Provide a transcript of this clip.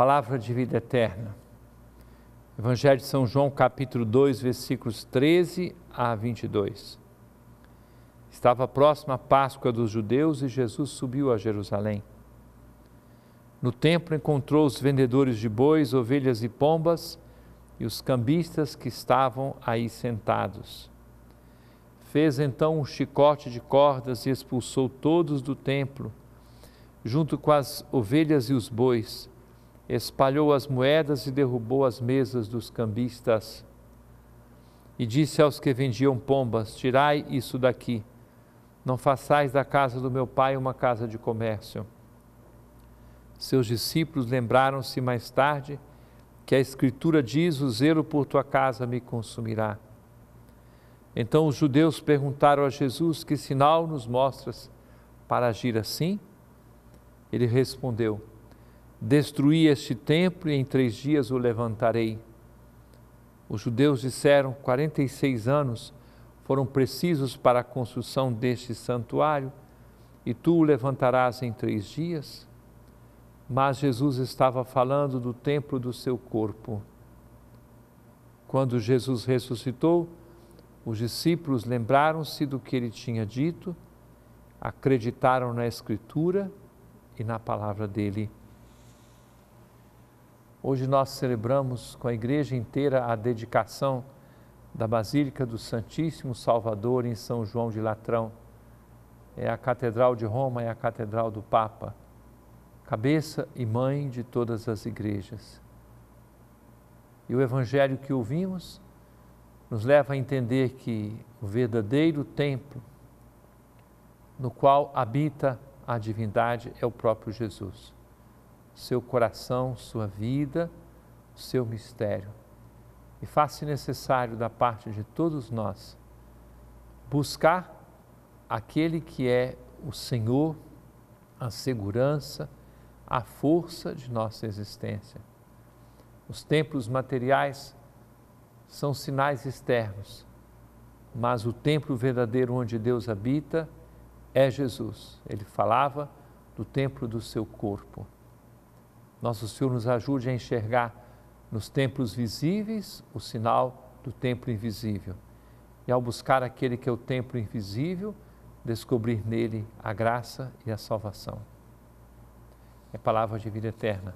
palavra de vida eterna. Evangelho de São João, capítulo 2, versículos 13 a 22. Estava próxima a Páscoa dos judeus e Jesus subiu a Jerusalém. No templo encontrou os vendedores de bois, ovelhas e pombas e os cambistas que estavam aí sentados. Fez então um chicote de cordas e expulsou todos do templo, junto com as ovelhas e os bois espalhou as moedas e derrubou as mesas dos cambistas. E disse aos que vendiam pombas: Tirai isso daqui, não façais da casa do meu pai uma casa de comércio. Seus discípulos lembraram-se mais tarde que a Escritura diz: O zelo por tua casa me consumirá. Então os judeus perguntaram a Jesus: Que sinal nos mostras para agir assim? Ele respondeu: Destruí este templo e em três dias o levantarei. Os judeus disseram: 46 anos foram precisos para a construção deste santuário e tu o levantarás em três dias? Mas Jesus estava falando do templo do seu corpo. Quando Jesus ressuscitou, os discípulos lembraram-se do que ele tinha dito, acreditaram na Escritura e na palavra dele. Hoje nós celebramos com a igreja inteira a dedicação da Basílica do Santíssimo Salvador em São João de Latrão. É a Catedral de Roma, é a Catedral do Papa, cabeça e mãe de todas as igrejas. E o Evangelho que ouvimos nos leva a entender que o verdadeiro templo no qual habita a divindade é o próprio Jesus seu coração, sua vida, seu mistério. E faz-se necessário da parte de todos nós buscar aquele que é o Senhor, a segurança, a força de nossa existência. Os templos materiais são sinais externos, mas o templo verdadeiro onde Deus habita é Jesus. Ele falava do templo do seu corpo. Nosso Senhor nos ajude a enxergar nos templos visíveis o sinal do templo invisível. E ao buscar aquele que é o templo invisível, descobrir nele a graça e a salvação. É palavra de vida eterna.